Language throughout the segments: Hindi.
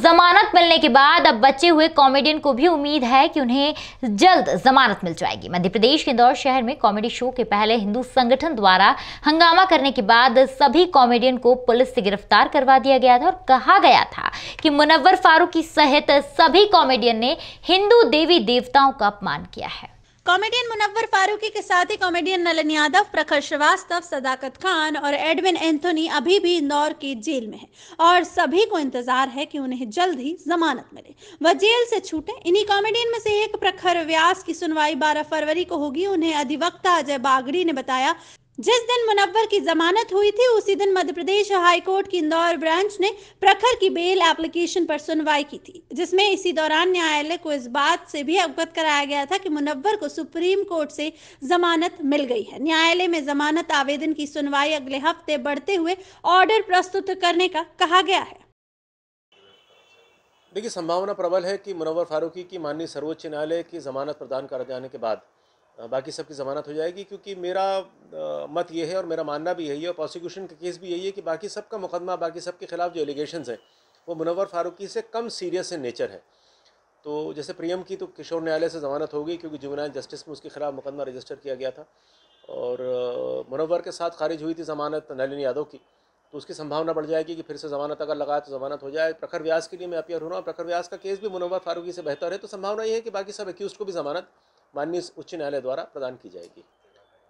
जमानत मिलने के बाद अब बचे हुए कॉमेडियन को भी उम्मीद है कि उन्हें जल्द जमानत मिल जाएगी मध्य प्रदेश के इंदौर शहर में कॉमेडी शो के पहले हिंदू संगठन द्वारा हंगामा करने के बाद सभी कॉमेडियन को पुलिस से गिरफ्तार करवा दिया गया था और कहा गया था कि मुनव्वर फारूकी सहित सभी कॉमेडियन ने हिंदू देवी देवताओं का अपमान किया है कॉमेडियन मुनव्वर फारूकी के साथ ही कॉमेडियन नलन यादव प्रखर श्रीवास्तव सदाकत खान और एडविन एंथोनी अभी भी इंदौर की जेल में है और सभी को इंतजार है कि उन्हें जल्द ही जमानत मिले वह जेल से छूटे इन्हीं कॉमेडियन में से एक प्रखर व्यास की सुनवाई 12 फरवरी को होगी उन्हें अधिवक्ता अजय बागड़ी ने बताया जिस दिन मुनव्वर की जमानत हुई थी उसी दिन मध्य प्रदेश हाई कोर्ट की इंदौर ब्रांच ने प्रखर की बेल एप्लीकेशन पर सुनवाई की थी जिसमें इसी दौरान न्यायालय को इस बात से भी अवगत कराया गया था कि मुनव्वर को सुप्रीम कोर्ट से जमानत मिल गई है न्यायालय में जमानत आवेदन की सुनवाई अगले हफ्ते बढ़ते हुए ऑर्डर प्रस्तुत करने का कहा गया है देखिए संभावना प्रबल है कि मुनवर फारूकी की माननीय सर्वोच्च न्यायालय की जमानत प्रदान कर जाने के बाद बाकी सबकी ज़मानत हो जाएगी क्योंकि मेरा मत ये है और मेरा मानना भी यही है और प्रोसिक्यूशन का केस भी यही है कि बाकी सब का मुकदमा बाकी सब के ख़िलाफ़ जो एलिगेशन हैं वो मुनवर फारूकी से कम सीरियस इन नेचर है तो जैसे प्रियम की तो किशोर न्यायालय से ज़मानत होगी क्योंकि जुवनाइल जस्टिस में उसके ख़िलाफ़ मुकदमा रजिस्टर किया गया था और मुनवर के साथ खारिज हुई थी ज़मानत नलिनी यादव की तो उसकी संभावना बढ़ जाएगी कि फिर से ज़मानत अगर लगाए तो ज़मानत हो जाए प्रखर व्यास के लिए मैं अपियर हो रहा हूँ प्रखर व्यास का केस भी मुनवर फारूकी से बेहतर है तो संभावना ये है कि बाकी सब एक्यूज़ को भी ज़मानत माननीय उच्च न्यायालय द्वारा प्रदान की जाएगी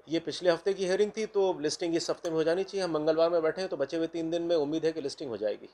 ये पिछले हफ्ते की हेयरिंग थी तो लिस्टिंग इस हफ्ते में हो जानी चाहिए हम मंगलवार में बैठे हैं तो बचे हुए तीन दिन में उम्मीद है कि लिस्टिंग हो जाएगी